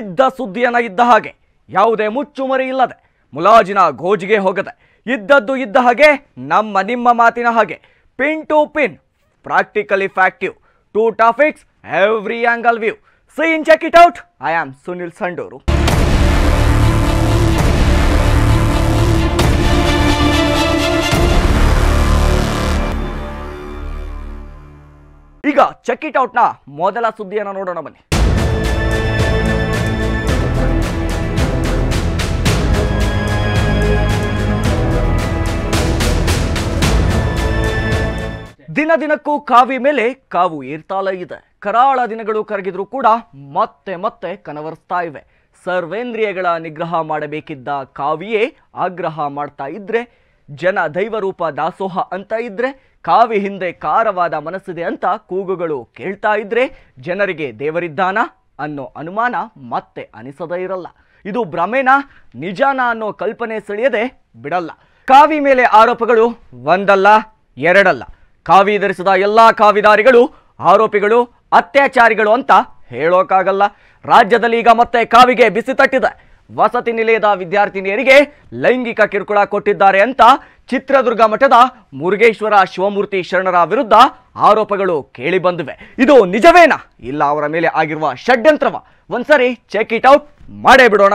ಇದ್ದ ಸುದ್ದಿಯನ್ನ ಇದ್ದ ಹಾಗೆ ಯಾವುದೇ ಮುಚ್ಚುಮರಿ ಇಲ್ಲದೆ ಮುಲಾಜಿನ ಗೋಜಿಗೆ ಹೋಗದೆ ಇದ್ದದ್ದು ಇದ್ದ ಹಾಗೆ ನಮ್ಮ ನಿಮ್ಮ ಮಾತಿನ ಹಾಗೆ pin to pin practically factive to topics every angle view scene check it out I am Sunil Sandur ಈಗ ಚೆಕ್ ಇಟ್ ಔಟ್ನ ಮೊದಲ ಸುದ್ದಿಯನ್ನು ನೋಡೋಣ ಬನ್ನಿ ದಿನ ದಿನಕ್ಕೂ ಕಾವಿ ಮೇಲೆ ಕಾವು ಏರ್ತಾಲ ಇದೆ ಕರಾಳ ದಿನಗಳು ಕರಗಿದ್ರೂ ಕೂಡ ಮತ್ತೆ ಮತ್ತೆ ಕನವರ್ಸ್ತಾ ಇವೆ ಸರ್ವೇಂದ್ರಿಯಗಳ ನಿಗ್ರಹ ಮಾಡಬೇಕಿದ್ದ ಕಾವಿಯೇ ಆಗ್ರಹ ಮಾಡ್ತಾ ಇದ್ರೆ ಜನ ದೈವರೂಪ ದಾಸೋಹ ಅಂತ ಇದ್ರೆ ಕಾವಿ ಹಿಂದೆ ಕಾರವಾದ ಮನಸ್ಸಿದೆ ಅಂತ ಕೂಗುಗಳು ಕೇಳ್ತಾ ಇದ್ರೆ ಜನರಿಗೆ ದೇವರಿದ್ದಾನ ಅನ್ನೋ ಅನುಮಾನ ಮತ್ತೆ ಅನಿಸದೇ ಇರಲ್ಲ ಇದು ಭ್ರಮೇನ ನಿಜಾನ ಅನ್ನೋ ಕಲ್ಪನೆ ಸೆಳೆಯದೆ ಬಿಡಲ್ಲ ಕಾವಿ ಮೇಲೆ ಆರೋಪಗಳು ಒಂದಲ್ಲ ಎರಡಲ್ಲ ಕಾವಿ ಧರಿಸಿದ ಎಲ್ಲ ಕಾವಿದಾರಿಗಳು ಆರೋಪಿಗಳು ಅತ್ಯಾಚಾರಿಗಳು ಅಂತ ಹೇಳೋಕ್ಕಾಗಲ್ಲ ರಾಜ್ಯದಲ್ಲಿ ಈಗ ಮತ್ತೆ ಕಾವಿಗೆ ಬಿಸಿ ತಟ್ಟಿದೆ ವಸತಿ ನಿಲಯದ ವಿದ್ಯಾರ್ಥಿನಿಯರಿಗೆ ಲೈಂಗಿಕ ಕಿರುಕುಳ ಕೊಟ್ಟಿದ್ದಾರೆ ಅಂತ ಚಿತ್ರದುರ್ಗ ಮಠದ ಮುರುಗೇಶ್ವರ ಶಿವಮೂರ್ತಿ ಶರಣರ ವಿರುದ್ಧ ಆರೋಪಗಳು ಕೇಳಿಬಂದಿವೆ ಇದು ನಿಜವೇನಾ ಇಲ್ಲ ಅವರ ಮೇಲೆ ಆಗಿರುವ ಷಡ್ಯಂತ್ರವ ಒಂದ್ಸರಿ ಚೆಕ್ ಇಟ್ ಔಟ್ ಮಾಡೇ ಬಿಡೋಣ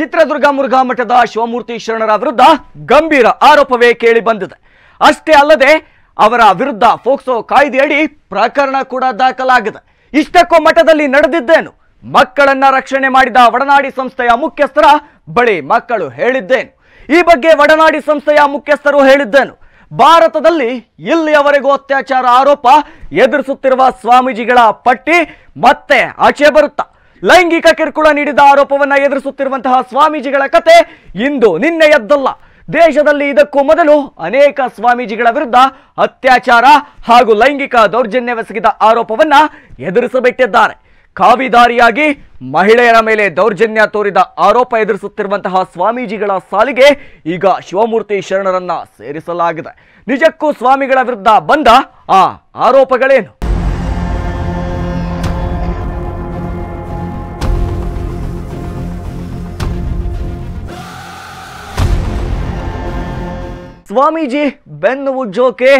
ಚಿತ್ರದುರ್ಗ ಮುರುಘಾ ಮಠದ ಶಿವಮೂರ್ತಿ ಶರಣರ ವಿರುದ್ಧ ಗಂಭೀರ ಆರೋಪವೇ ಕೇಳಿ ಬಂದಿದೆ ಅಷ್ಟೇ ಅಲ್ಲದೆ ಅವರ ವಿರುದ್ಧ ಫೋಕ್ಸೋ ಕಾಯ್ದೆಯಡಿ ಪ್ರಕರಣ ಕೂಡ ದಾಖಲಾಗಿದೆ ಇಷ್ಟಕ್ಕೂ ಮಠದಲ್ಲಿ ನಡೆದಿದ್ದೇನು ಮಕ್ಕಳನ್ನ ರಕ್ಷಣೆ ಮಾಡಿದ ಒಡನಾಡಿ ಸಂಸ್ಥೆಯ ಮುಖ್ಯಸ್ಥರ ಬಳಿ ಮಕ್ಕಳು ಹೇಳಿದ್ದೇನು ಈ ಬಗ್ಗೆ ಒಡನಾಡಿ ಸಂಸ್ಥೆಯ ಮುಖ್ಯಸ್ಥರು ಹೇಳಿದ್ದೇನು ಭಾರತದಲ್ಲಿ ಇಲ್ಲಿಯವರೆಗೂ ಅತ್ಯಾಚಾರ ಆರೋಪ ಎದುರಿಸುತ್ತಿರುವ ಸ್ವಾಮೀಜಿಗಳ ಪಟ್ಟಿ ಮತ್ತೆ ಆಚೆ ಬರುತ್ತಾ ಲೈಂಗಿಕ ಕಿರುಕುಳ ನೀಡಿದ ಆರೋಪವನ್ನ ಎದುರಿಸುತ್ತಿರುವಂತಹ ಸ್ವಾಮೀಜಿಗಳ ಕತೆ ಇಂದು ನಿನ್ನೆಯದ್ದಲ್ಲ ದೇಶದಲ್ಲಿ ಇದಕ್ಕೂ ಮೊದಲು ಅನೇಕ ಸ್ವಾಮೀಜಿಗಳ ವಿರುದ್ಧ ಅತ್ಯಾಚಾರ ಹಾಗೂ ಲೈಂಗಿಕ ದೌರ್ಜನ್ಯವೆಸಗಿದ ಆರೋಪವನ್ನ ಎದುರಿಸಬಿಟ್ಟಿದ್ದಾರೆ ಕಾವಿದಾರಿಯಾಗಿ ಮಹಿಳೆಯರ ಮೇಲೆ ದೌರ್ಜನ್ಯ ತೋರಿದ ಆರೋಪ ಎದುರಿಸುತ್ತಿರುವಂತಹ ಸ್ವಾಮೀಜಿಗಳ ಸಾಲಿಗೆ ಈಗ ಶಿವಮೂರ್ತಿ ಶರಣರನ್ನ ಸೇರಿಸಲಾಗಿದೆ ನಿಜಕ್ಕೂ ಸ್ವಾಮಿಗಳ ವಿರುದ್ಧ ಬಂದ ಆ ಆರೋಪಗಳೇನು ಸ್ವಾಮೀಜಿ ಬೆನ್ನು ಉಜ್ಜೋಕೆ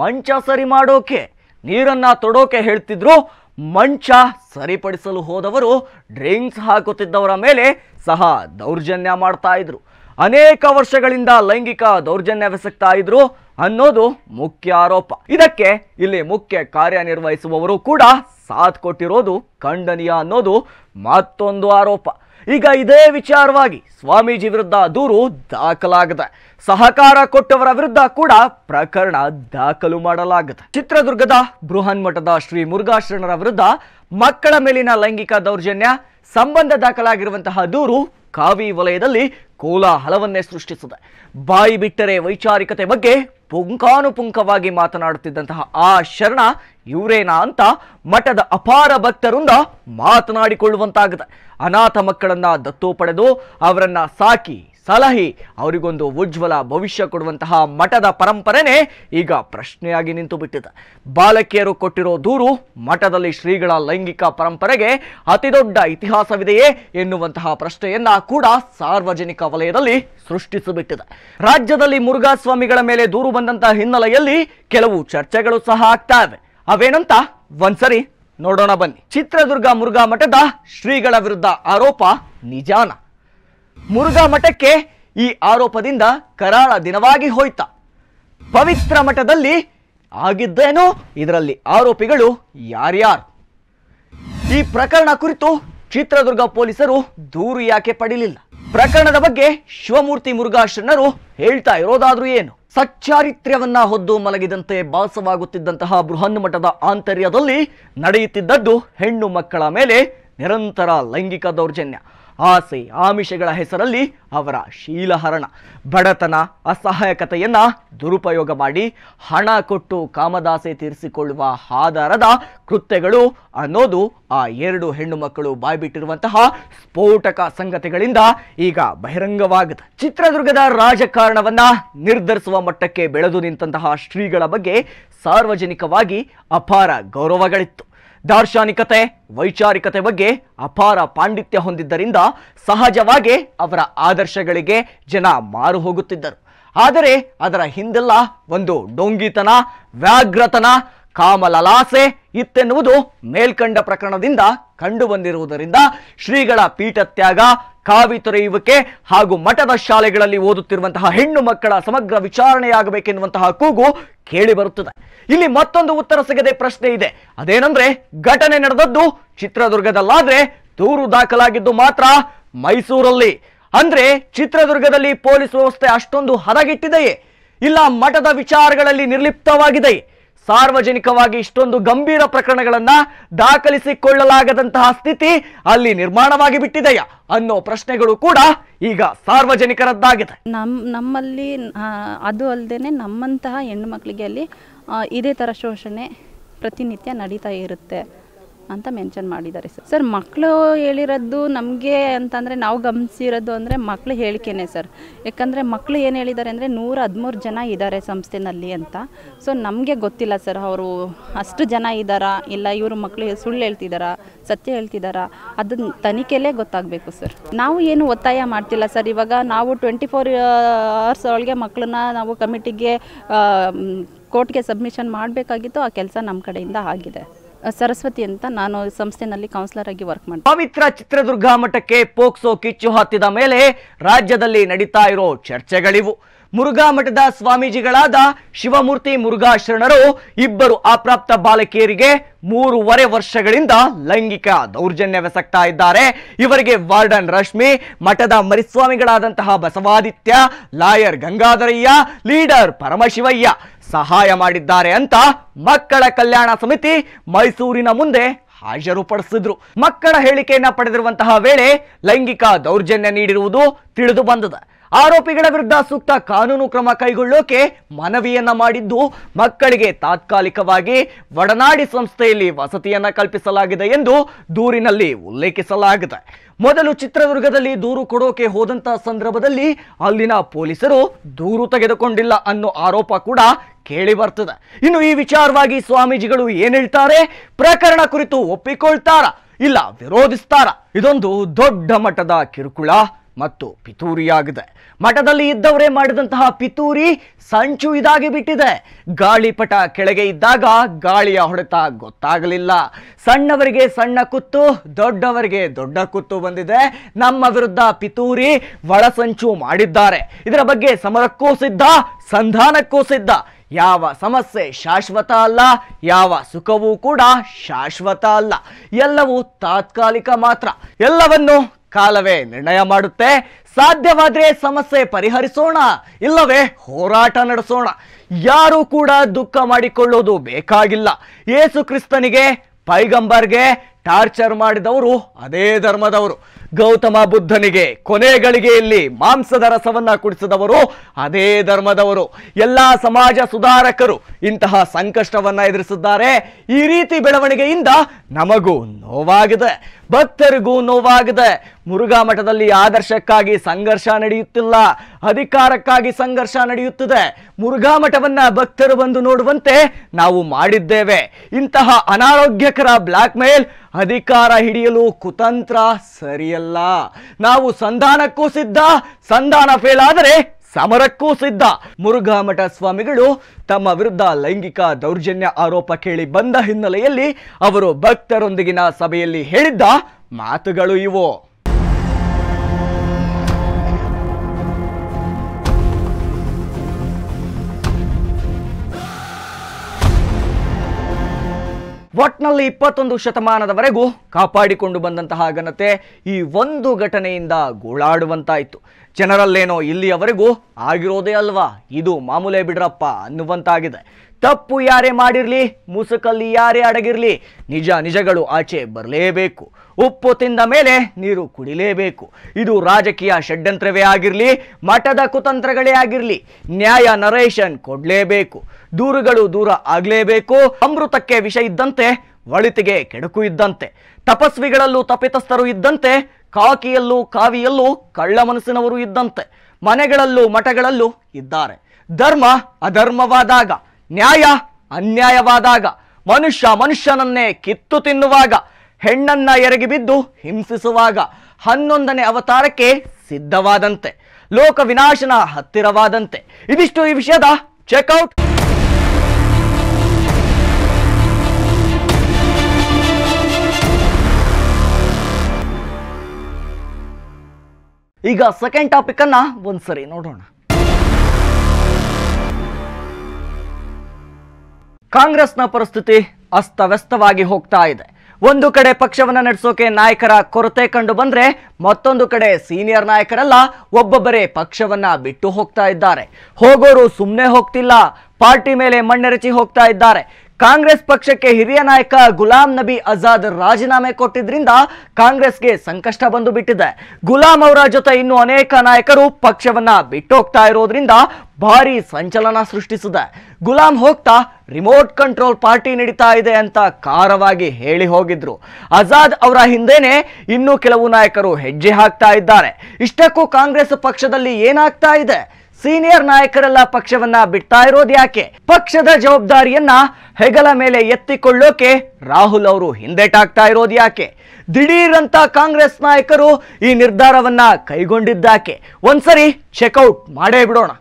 ಮಂಚ ಸರಿ ಮಾಡೋಕೆ ನೀರನ್ನ ತೊಡೋಕೆ ಹೇಳ್ತಿದ್ರು ಮಂಚ ಸರಿಪಡಿಸಲು ಹೋದವರು ಡ್ರಿಂಕ್ಸ್ ಹಾಕುತ್ತಿದ್ದವರ ಮೇಲೆ ಸಹ ದೌರ್ಜನ್ಯ ಮಾಡ್ತಾ ಇದ್ರು ಅನೇಕ ವರ್ಷಗಳಿಂದ ಲೈಂಗಿಕ ದೌರ್ಜನ್ಯವೆಸಗ್ತಾ ಇದ್ರು ಅನ್ನೋದು ಮುಖ್ಯ ಆರೋಪ ಇದಕ್ಕೆ ಇಲ್ಲಿ ಮುಖ್ಯ ಕಾರ್ಯನಿರ್ವಹಿಸುವವರು ಕೂಡ ಸಾಥ್ ಕೊಟ್ಟಿರೋದು ಖಂಡನೀಯ ಅನ್ನೋದು ಮತ್ತೊಂದು ಆರೋಪ ಈಗ ಇದೇ ವಿಚಾರವಾಗಿ ಸ್ವಾಮೀಜಿ ವಿರುದ್ಧ ದೂರು ದಾಖಲಾಗಿದೆ ಸಹಕಾರ ಕೊಟ್ಟವರ ವಿರುದ್ಧ ಕೂಡ ಪ್ರಕರಣ ದಾಖಲು ಮಾಡಲಾಗಿದೆ ಚಿತ್ರದುರ್ಗದ ಬೃಹನ್ಮಠದ ಶ್ರೀ ಮುರುಘಾಶರಣರ ವಿರುದ್ಧ ಮಕ್ಕಳ ಮೇಲಿನ ಲೈಂಗಿಕ ದೌರ್ಜನ್ಯ ಸಂಬಂಧ ದಾಖಲಾಗಿರುವಂತಹ ದೂರು ಕಾವಿ ವಲಯದಲ್ಲಿ ಕೋಲಾಹಲವನ್ನೇ ಸೃಷ್ಟಿಸಿದೆ ಬಾಯಿ ಬಿಟ್ಟರೆ ವೈಚಾರಿಕತೆ ಬಗ್ಗೆ ಪುಂಕಾನುಪುಂಕವಾಗಿ ಮಾತನಾಡುತ್ತಿದ್ದಂತಹ ಆ ಶರಣ ಇವರೇನಾ ಅಂತ ಮಠದ ಅಪಾರ ಭಕ್ತರಿಂದ ಮಾತನಾಡಿಕೊಳ್ಳುವಂತಾಗಿದೆ ಅನಾಥ ಮಕ್ಕಳನ್ನ ದತ್ತು ಪಡೆದು ಅವರನ್ನ ಸಾಕಿ ಸಲಹಿ ಅವರಿಗೊಂದು ಉಜ್ವಲ ಭವಿಷ್ಯ ಕೊಡುವಂತಹ ಮಠದ ಪರಂಪರೆನೇ ಈಗ ಪ್ರಶ್ನೆಯಾಗಿ ನಿಂತು ಬಿಟ್ಟಿದೆ ಬಾಲಕಿಯರು ಕೊಟ್ಟಿರೋ ದೂರು ಮಠದಲ್ಲಿ ಶ್ರೀಗಳ ಲೈಂಗಿಕ ಪರಂಪರೆಗೆ ಅತಿದೊಡ್ಡ ಇತಿಹಾಸವಿದೆಯೇ ಎನ್ನುವಂತಹ ಪ್ರಶ್ನೆಯನ್ನ ಕೂಡ ಸಾರ್ವಜನಿಕ ವಲಯದಲ್ಲಿ ಸೃಷ್ಟಿಸಿಬಿಟ್ಟಿದೆ ರಾಜ್ಯದಲ್ಲಿ ಮುರುಘಾ ಸ್ವಾಮಿಗಳ ಮೇಲೆ ದೂರು ಬಂದಂತಹ ಹಿನ್ನೆಲೆಯಲ್ಲಿ ಕೆಲವು ಚರ್ಚೆಗಳು ಸಹ ಆಗ್ತಾ ಇವೆ ಅವೇನಂತ ಒಂದ್ಸರಿ ನೋಡೋಣ ಬನ್ನಿ ಚಿತ್ರದುರ್ಗ ಮುರುಘಾ ಮಠದ ಶ್ರೀಗಳ ವಿರುದ್ಧ ಆರೋಪ ನಿಜಾನ ಮುರುಘಾ ಮಠಕ್ಕೆ ಈ ಆರೋಪದಿಂದ ಕರಾಳ ದಿನವಾಗಿ ಹೋಯ್ತ ಪವಿತ್ರ ಮಠದಲ್ಲಿ ಆಗಿದ್ದೇನೋ ಇದರಲ್ಲಿ ಆರೋಪಿಗಳು ಯಾರ್ಯಾರು ಈ ಪ್ರಕರಣ ಕುರಿತು ಚಿತ್ರದುರ್ಗ ಪೊಲೀಸರು ದೂರು ಯಾಕೆ ಪಡಿಲಿಲ್ಲ ಪ್ರಕರಣದ ಬಗ್ಗೆ ಶಿವಮೂರ್ತಿ ಮುರುಘಾ ಶರಣರು ಹೇಳ್ತಾ ಇರೋದಾದ್ರೂ ಏನು ಸಚ್ಚಾರಿತ್ರ್ಯವನ್ನ ಹೊದ್ದು ಮಲಗಿದಂತೆ ಭಾಸವಾಗುತ್ತಿದ್ದಂತಹ ಬೃಹನ್ಮಠದ ಆಂತರ್ಯದಲ್ಲಿ ನಡೆಯುತ್ತಿದ್ದದ್ದು ಹೆಣ್ಣು ಮಕ್ಕಳ ಮೇಲೆ ನಿರಂತರ ಲೈಂಗಿಕ ದೌರ್ಜನ್ಯ ಆಸೆ ಆಮಿಷಗಳ ಹೆಸರಲ್ಲಿ ಅವರ ಶೀಲಹರಣ ಬಡತನ ಅಸಹಾಯಕತೆಯನ್ನು ದುರುಪಯೋಗ ಮಾಡಿ ಹಣ ಕೊಟ್ಟು ಕಾಮದಾಸೆ ತೀರಿಸಿಕೊಳ್ಳುವ ಆಧಾರದ ಕೃತ್ಯಗಳು ಅನ್ನೋದು ಆ ಎರಡು ಹೆಣ್ಣು ಮಕ್ಕಳು ಬಾಯ್ಬಿಟ್ಟಿರುವಂತಹ ಸ್ಫೋಟಕ ಸಂಗತಿಗಳಿಂದ ಈಗ ಬಹಿರಂಗವಾಗದ ಚಿತ್ರದುರ್ಗದ ರಾಜಕಾರಣವನ್ನ ನಿರ್ಧರಿಸುವ ಮಟ್ಟಕ್ಕೆ ಬೆಳೆದು ನಿಂತಹ ಶ್ರೀಗಳ ಬಗ್ಗೆ ಸಾರ್ವಜನಿಕವಾಗಿ ಅಪಾರ ಗೌರವಗಳಿತ್ತು ದಾರ್ಶನಿಕತೆ ವೈಚಾರಿಕತೆ ಬಗ್ಗೆ ಅಪಾರ ಪಾಂಡಿತ್ಯ ಹೊಂದಿದ್ದರಿಂದ ಸಹಜವಾಗಿ ಅವರ ಆದರ್ಶಗಳಿಗೆ ಜನ ಮಾರು ಹೋಗುತ್ತಿದ್ದರು ಆದರೆ ಅದರ ಹಿಂದೆಲ್ಲ ಒಂದು ಡೊಂಗಿತನ ವ್ಯಾಘ್ರತನ ಕಾಮಲಲಾಸೆ ಇತ್ತೆನ್ನುವುದು ಮೇಲ್ಕಂಡ ಪ್ರಕರಣದಿಂದ ಕಂಡುಬಂದಿರುವುದರಿಂದ ಶ್ರೀಗಳ ಪೀಠ ತ್ಯಾಗ ಕಾವಿ ತೊರೆಯುವಿಕೆ ಹಾಗೂ ಮಠದ ಶಾಲೆಗಳಲ್ಲಿ ಓದುತ್ತಿರುವಂತಹ ಹೆಣ್ಣು ಮಕ್ಕಳ ಸಮಗ್ರ ವಿಚಾರಣೆಯಾಗಬೇಕೆನ್ನುವಂತಹ ಕೂಗು ಕೇಳಿಬರುತ್ತದೆ ಇಲ್ಲಿ ಮತ್ತೊಂದು ಉತ್ತರ ಸಿಗದೆ ಪ್ರಶ್ನೆ ಇದೆ ಅದೇನಂದ್ರೆ ಘಟನೆ ನಡೆದದ್ದು ಚಿತ್ರದುರ್ಗದಲ್ಲಾದ್ರೆ ದೂರು ದಾಖಲಾಗಿದ್ದು ಮಾತ್ರ ಮೈಸೂರಲ್ಲಿ ಅಂದ್ರೆ ಚಿತ್ರದುರ್ಗದಲ್ಲಿ ಪೊಲೀಸ್ ವ್ಯವಸ್ಥೆ ಅಷ್ಟೊಂದು ಹದಗೆಟ್ಟಿದೆಯೇ ಇಲ್ಲ ಮಠದ ವಿಚಾರಗಳಲ್ಲಿ ನಿರ್ಲಿಪ್ತವಾಗಿದೆಯೇ ಸಾರ್ವಜನಿಕವಾಗಿ ಇಷ್ಟೊಂದು ಗಂಭೀರ ಪ್ರಕರಣಗಳನ್ನ ದಾಖಲಿಸಿಕೊಳ್ಳಲಾಗದಂತಹ ಸ್ಥಿತಿ ಅಲ್ಲಿ ನಿರ್ಮಾಣವಾಗಿ ಬಿಟ್ಟಿದೆಯಾ ಅನ್ನೋ ಪ್ರಶ್ನೆಗಳು ಕೂಡ ಈಗ ಸಾರ್ವಜನಿಕರದ್ದಾಗಿದೆ ನಮ್ ನಮ್ಮಲ್ಲಿ ಅದು ಅಲ್ಲದೇನೆ ನಮ್ಮಂತಹ ಹೆಣ್ಣು ಮಕ್ಕಳಿಗೆ ಅಲ್ಲಿ ಇದೇ ಥರ ಶೋಷಣೆ ಪ್ರತಿನಿತ್ಯ ನಡೀತಾ ಇರುತ್ತೆ ಅಂತ ಮೆನ್ಷನ್ ಮಾಡಿದ್ದಾರೆ ಸರ್ ಸರ್ ಮಕ್ಕಳು ಹೇಳಿರೋದು ನಮಗೆ ಅಂತಂದರೆ ನಾವು ಗಮನಿಸಿರೋದು ಅಂದರೆ ಮಕ್ಕಳು ಹೇಳಿಕೆನೇ ಸರ್ ಯಾಕಂದರೆ ಮಕ್ಕಳು ಏನು ಹೇಳಿದ್ದಾರೆ ಅಂದರೆ ನೂರ ಹದಿಮೂರು ಜನ ಇದ್ದಾರೆ ಸಂಸ್ಥೆನಲ್ಲಿ ಅಂತ ಸೊ ನಮಗೆ ಗೊತ್ತಿಲ್ಲ ಸರ್ ಅವರು ಅಷ್ಟು ಜನ ಇದ್ದಾರಾ ಇಲ್ಲ ಇವರು ಮಕ್ಕಳು ಸುಳ್ಳು ಹೇಳ್ತಿದ್ದಾರಾ ಸತ್ಯ ಹೇಳ್ತಿದ್ದಾರಾ ಅದನ್ನ ತನಿಖೆಲೇ ಗೊತ್ತಾಗಬೇಕು ಸರ್ ನಾವು ಏನು ಒತ್ತಾಯ ಮಾಡ್ತಿಲ್ಲ ಸರ್ ಇವಾಗ ನಾವು ಟ್ವೆಂಟಿ ಫೋರ್ ಅವರ್ಸ್ ಒಳಗೆ ಮಕ್ಕಳನ್ನ ನಾವು ಕಮಿಟಿಗೆ ಕೋರ್ಟ್ಗೆ ಸಬ್ಮಿಷನ್ ಮಾಡಬೇಕಾಗಿತ್ತು ಆ ಕೆಲಸ ನಮ್ಮ ಕಡೆಯಿಂದ ಆಗಿದೆ ಸರಸ್ವತಿ ಅಂತ ನಾನು ಸಂಸ್ಥೆನಲ್ಲಿ ಕೌನ್ಸಿಲರ್ ಆಗಿ ವರ್ಕ್ ಮಾಡ್ತೀನಿ ಪವಿತ್ರ ಚಿತ್ರದುರ್ಗ ಮಠಕ್ಕೆ ಪೋಕ್ಸೋ ಕಿಚ್ಚು ಹತ್ತಿದ ಮೇಲೆ ರಾಜ್ಯದಲ್ಲಿ ನಡೀತಾ ಇರೋ ಚರ್ಚೆಗಳಿವು ಮುರುಘಾ ಮಠದ ಸ್ವಾಮೀಜಿಗಳಾದ ಶಿವಮೂರ್ತಿ ಮುರುಘಾ ಶರಣರು ಇಬ್ಬರು ಅಪ್ರಾಪ್ತ ಬಾಲಕಿಯರಿಗೆ ಮೂರುವರೆ ವರ್ಷಗಳಿಂದ ಲೈಂಗಿಕ ದೌರ್ಜನ್ಯವೆಸಗ್ತಾ ಇದ್ದಾರೆ ಇವರಿಗೆ ವಾರ್ಡನ್ ರಶ್ಮಿ ಮಠದ ಮರಿಸ್ವಾಮಿಗಳಾದಂತಹ ಬಸವಾದಿತ್ಯ ಲಾಯರ್ ಗಂಗಾಧರಯ್ಯ ಲೀಡರ್ ಪರಮಶಿವಯ್ಯ ಸಹಾಯ ಮಾಡಿದ್ದಾರೆ ಅಂತ ಮಕ್ಕಳ ಕಲ್ಯಾಣ ಸಮಿತಿ ಮೈಸೂರಿನ ಮುಂದೆ ಪಡಿಸಿದ್ರು ಮಕ್ಕಳ ಹೇಳಿಕೆಯನ್ನ ಪಡೆದಿರುವಂತಹ ವೇಳೆ ಲೈಂಗಿಕ ದೌರ್ಜನ್ಯ ನೀಡಿರುವುದು ತಿಳಿದು ಬಂದದ ಆರೋಪಿಗಳ ವಿರುದ್ಧ ಸೂಕ್ತ ಕಾನೂನು ಕ್ರಮ ಕೈಗೊಳ್ಳೋಕೆ ಮನವಿಯನ್ನ ಮಾಡಿದ್ದು ಮಕ್ಕಳಿಗೆ ತಾತ್ಕಾಲಿಕವಾಗಿ ಒಡನಾಡಿ ಸಂಸ್ಥೆಯಲ್ಲಿ ವಸತಿಯನ್ನ ಕಲ್ಪಿಸಲಾಗಿದೆ ಎಂದು ದೂರಿನಲ್ಲಿ ಉಲ್ಲೇಖಿಸಲಾಗಿದೆ ಮೊದಲು ಚಿತ್ರದುರ್ಗದಲ್ಲಿ ದೂರು ಕೊಡೋಕೆ ಹೋದಂತಹ ಸಂದರ್ಭದಲ್ಲಿ ಅಲ್ಲಿನ ಪೊಲೀಸರು ದೂರು ತೆಗೆದುಕೊಂಡಿಲ್ಲ ಅನ್ನೋ ಆರೋಪ ಕೂಡ ಕೇಳಿ ಬರ್ತದೆ ಇನ್ನು ಈ ವಿಚಾರವಾಗಿ ಸ್ವಾಮೀಜಿಗಳು ಏನ್ ಹೇಳ್ತಾರೆ ಪ್ರಕರಣ ಕುರಿತು ಒಪ್ಪಿಕೊಳ್ತಾರ ಇಲ್ಲ ವಿರೋಧಿಸ್ತಾರ ಇದೊಂದು ದೊಡ್ಡ ಮಟ್ಟದ ಕಿರುಕುಳ ಮತ್ತು ಪಿತೂರಿಯಾಗಿದೆ ಮಠದಲ್ಲಿ ಇದ್ದವರೇ ಮಾಡಿದಂತಹ ಪಿತೂರಿ ಸಂಚು ಇದಾಗಿ ಬಿಟ್ಟಿದೆ ಗಾಳಿಪಟ ಕೆಳಗೆ ಇದ್ದಾಗ ಗಾಳಿಯ ಹೊಡೆತ ಗೊತ್ತಾಗಲಿಲ್ಲ ಸಣ್ಣವರಿಗೆ ಸಣ್ಣ ಕುತ್ತು ದೊಡ್ಡವರಿಗೆ ದೊಡ್ಡ ಕುತ್ತು ಬಂದಿದೆ ನಮ್ಮ ವಿರುದ್ಧ ಪಿತೂರಿ ಒಳಸಂಚು ಮಾಡಿದ್ದಾರೆ ಇದರ ಬಗ್ಗೆ ಸಮರಕ್ಕೂ ಸಿದ್ಧ ಸಂಧಾನಕ್ಕೂ ಸಿದ್ಧ ಯಾವ ಸಮಸ್ಯೆ ಶಾಶ್ವತ ಅಲ್ಲ ಯಾವ ಸುಖವೂ ಕೂಡ ಶಾಶ್ವತ ಅಲ್ಲ ಎಲ್ಲವೂ ತಾತ್ಕಾಲಿಕ ಮಾತ್ರ ಎಲ್ಲವನ್ನು ಕಾಲವೇ ನಿರ್ಣಯ ಮಾಡುತ್ತೆ ಸಾಧ್ಯವಾದ್ರೆ ಸಮಸ್ಯೆ ಪರಿಹರಿಸೋಣ ಇಲ್ಲವೇ ಹೋರಾಟ ನಡೆಸೋಣ ಯಾರು ಕೂಡ ದುಃಖ ಮಾಡಿಕೊಳ್ಳೋದು ಬೇಕಾಗಿಲ್ಲ ಏಸು ಕ್ರಿಸ್ತನಿಗೆ ಪೈಗಂಬರ್ಗೆ ಟಾರ್ಚರ್ ಮಾಡಿದವರು ಅದೇ ಧರ್ಮದವರು ಗೌತಮ ಬುದ್ಧನಿಗೆ ಕೊನೆ ಗಳಿಗೆಯಲ್ಲಿ ಮಾಂಸದ ರಸವನ್ನ ಕುಡಿಸಿದವರು ಅದೇ ಧರ್ಮದವರು ಎಲ್ಲ ಸಮಾಜ ಸುಧಾರಕರು ಇಂತಹ ಸಂಕಷ್ಟವನ್ನ ಎದುರಿಸಿದ್ದಾರೆ ಈ ರೀತಿ ಬೆಳವಣಿಗೆಯಿಂದ ನಮಗೂ ನೋವಾಗಿದೆ ಭಕ್ತರಿಗೂ ನೋವಾಗಿದೆ ಮುರುಘಾ ಮಠದಲ್ಲಿ ಆದರ್ಶಕ್ಕಾಗಿ ಸಂಘರ್ಷ ನಡೆಯುತ್ತಿಲ್ಲ ಅಧಿಕಾರಕ್ಕಾಗಿ ಸಂಘರ್ಷ ನಡೆಯುತ್ತಿದೆ ಮುರುಘಾ ಮಠವನ್ನ ಭಕ್ತರು ಬಂದು ನೋಡುವಂತೆ ನಾವು ಮಾಡಿದ್ದೇವೆ ಇಂತಹ ಅನಾರೋಗ್ಯಕರ ಬ್ಲಾಕ್ ಮೇಲ್ ಅಧಿಕಾರ ಹಿಡಿಯಲು ಕುತಂತ್ರ ಸರಿಯಲ್ಲ ನಾವು ಸಂಧಾನಕ್ಕೂ ಸಿದ್ಧ ಸಂಧಾನ ಫೇಲ್ ಆದರೆ ಸಮರಕ್ಕೂ ಸಿದ್ಧ ಮುರುಘಾಮಠ ಸ್ವಾಮಿಗಳು ತಮ್ಮ ವಿರುದ್ಧ ಲೈಂಗಿಕ ದೌರ್ಜನ್ಯ ಆರೋಪ ಕೇಳಿ ಬಂದ ಹಿನ್ನೆಲೆಯಲ್ಲಿ ಅವರು ಭಕ್ತರೊಂದಿಗಿನ ಸಭೆಯಲ್ಲಿ ಹೇಳಿದ್ದ ಮಾತುಗಳು ಇವು ಒಟ್ನಲ್ಲಿ ಇಪ್ಪತ್ತೊಂದು ಶತಮಾನದವರೆಗೂ ಕಾಪಾಡಿಕೊಂಡು ಬಂದಂತಹ ಘನತೆ ಈ ಒಂದು ಘಟನೆಯಿಂದ ಗೋಳಾಡುವಂತಾಯಿತು ಜನರಲ್ಲೇನೋ ಇಲ್ಲಿಯವರೆಗೂ ಆಗಿರೋದೇ ಅಲ್ವಾ ಇದು ಮಾಮೂಲೇ ಬಿಡ್ರಪ್ಪ ಅನ್ನುವಂತಾಗಿದೆ ತಪ್ಪು ಯಾರೇ ಮಾಡಿರಲಿ ಮುಸುಕಲ್ಲಿ ಯಾರೇ ಅಡಗಿರಲಿ ನಿಜ ನಿಜಗಳು ಆಚೆ ಬರಲೇಬೇಕು ಉಪ್ಪು ತಿಂದ ಮೇಲೆ ನೀರು ಕುಡಿಲೇಬೇಕು ಇದು ರಾಜಕೀಯ ಷಡ್ಯಂತ್ರವೇ ಆಗಿರಲಿ ಮಠದ ಕುತಂತ್ರಗಳೇ ಆಗಿರಲಿ ನ್ಯಾಯ ನರೇಶನ್ ಕೊಡಲೇಬೇಕು ದೂರುಗಳು ದೂರ ಆಗಲೇಬೇಕು ಅಮೃತಕ್ಕೆ ವಿಷ ಇದ್ದಂತೆ ಒಳಿತಿಗೆ ಕೆಡುಕು ಇದ್ದಂತೆ ತಪಸ್ವಿಗಳಲ್ಲೂ ತಪಿತಸ್ಥರು ಇದ್ದಂತೆ ಕಾಕಿಯಲ್ಲೂ ಕಾವಿಯಲ್ಲೂ ಕಳ್ಳ ಮನಸ್ಸಿನವರು ಇದ್ದಂತೆ ಮನೆಗಳಲ್ಲೂ ಮಠಗಳಲ್ಲೂ ಇದ್ದಾರೆ ಧರ್ಮ ಅಧರ್ಮವಾದಾಗ ನ್ಯಾಯ ಅನ್ಯಾಯವಾದಾಗ ಮನುಷ್ಯ ಮನುಷ್ಯನನ್ನೇ ಕಿತ್ತು ತಿನ್ನುವಾಗ ಹೆಣ್ಣನ್ನ ಎರಗಿ ಬಿದ್ದು ಹಿಂಸಿಸುವಾಗ ಹನ್ನೊಂದನೇ ಅವತಾರಕ್ಕೆ ಸಿದ್ಧವಾದಂತೆ ಲೋಕ ವಿನಾಶನ ಹತ್ತಿರವಾದಂತೆ ಇದಿಷ್ಟು ಈ ವಿಷಯದ ಚೆಕ್ಔಟ್ ಈಗ ಸೆಕೆಂಡ್ ಟಾಪಿಕ್ ಅನ್ನ ಒಂದ್ಸರಿ ನೋಡೋಣ ಕಾಂಗ್ರೆಸ್ನ ಪರಿಸ್ಥಿತಿ ಅಸ್ತವ್ಯಸ್ತವಾಗಿ ಹೋಗ್ತಾ ಇದೆ ಒಂದು ಕಡೆ ಪಕ್ಷವನ್ನ ನಡೆಸೋಕೆ ನಾಯಕರ ಕೊರತೆ ಕಂಡು ಬಂದ್ರೆ ಮತ್ತೊಂದು ಕಡೆ ಸೀನಿಯರ್ ನಾಯಕರೆಲ್ಲ ಒಬ್ಬೊಬ್ಬರೇ ಪಕ್ಷವನ್ನ ಬಿಟ್ಟು ಹೋಗ್ತಾ ಇದ್ದಾರೆ ಹೋಗೋರು ಸುಮ್ಮನೆ ಹೋಗ್ತಿಲ್ಲ ಪಾರ್ಟಿ ಮೇಲೆ ಮಣ್ಣೆರಚಿ ಹೋಗ್ತಾ ಇದ್ದಾರೆ ಕಾಂಗ್ರೆಸ್ ಪಕ್ಷಕ್ಕೆ ಹಿರಿಯ ನಾಯಕ ಗುಲಾಂ ನಬಿ ಆಜಾದ್ ರಾಜೀನಾಮೆ ಕೊಟ್ಟಿದ್ರಿಂದ ಕಾಂಗ್ರೆಸ್ಗೆ ಸಂಕಷ್ಟ ಬಂದು ಬಿಟ್ಟಿದೆ ಗುಲಾಂ ಅವರ ಜೊತೆ ಇನ್ನು ಅನೇಕ ನಾಯಕರು ಪಕ್ಷವನ್ನ ಬಿಟ್ಟೋಗ್ತಾ ಇರೋದ್ರಿಂದ ಭಾರಿ ಸಂಚಲನ ಸೃಷ್ಟಿಸಿದೆ ಗುಲಾಂ ಹೋಗ್ತಾ ರಿಮೋಟ್ ಕಂಟ್ರೋಲ್ ಪಾರ್ಟಿ ನಡೀತಾ ಇದೆ ಅಂತ ಖಾರವಾಗಿ ಹೇಳಿ ಹೋಗಿದ್ರು ಆಜಾದ್ ಅವರ ಹಿಂದೆನೆ ಇನ್ನೂ ಕೆಲವು ನಾಯಕರು ಹೆಜ್ಜೆ ಹಾಕ್ತಾ ಇದ್ದಾರೆ ಇಷ್ಟಕ್ಕೂ ಕಾಂಗ್ರೆಸ್ ಪಕ್ಷದಲ್ಲಿ ಏನಾಗ್ತಾ ಇದೆ ಸೀನಿಯರ್ ನಾಯಕರೆಲ್ಲ ಪಕ್ಷವನ್ನ ಬಿಡ್ತಾ ಇರೋದು ಯಾಕೆ ಪಕ್ಷದ ಜವಾಬ್ದಾರಿಯನ್ನ ಹೆಗಲ ಮೇಲೆ ಎತ್ತಿಕೊಳ್ಳೋಕೆ ರಾಹುಲ್ ಅವರು ಹಿಂದೇಟಾಗ್ತಾ ಇರೋದು ಯಾಕೆ ದಿಢೀರಂತ ಕಾಂಗ್ರೆಸ್ ನಾಯಕರು ಈ ನಿರ್ಧಾರವನ್ನ ಕೈಗೊಂಡಿದ್ದಾಕೆ ಒಂದ್ಸರಿ ಚೆಕ್ಔಟ್ ಮಾಡೇ ಬಿಡೋಣ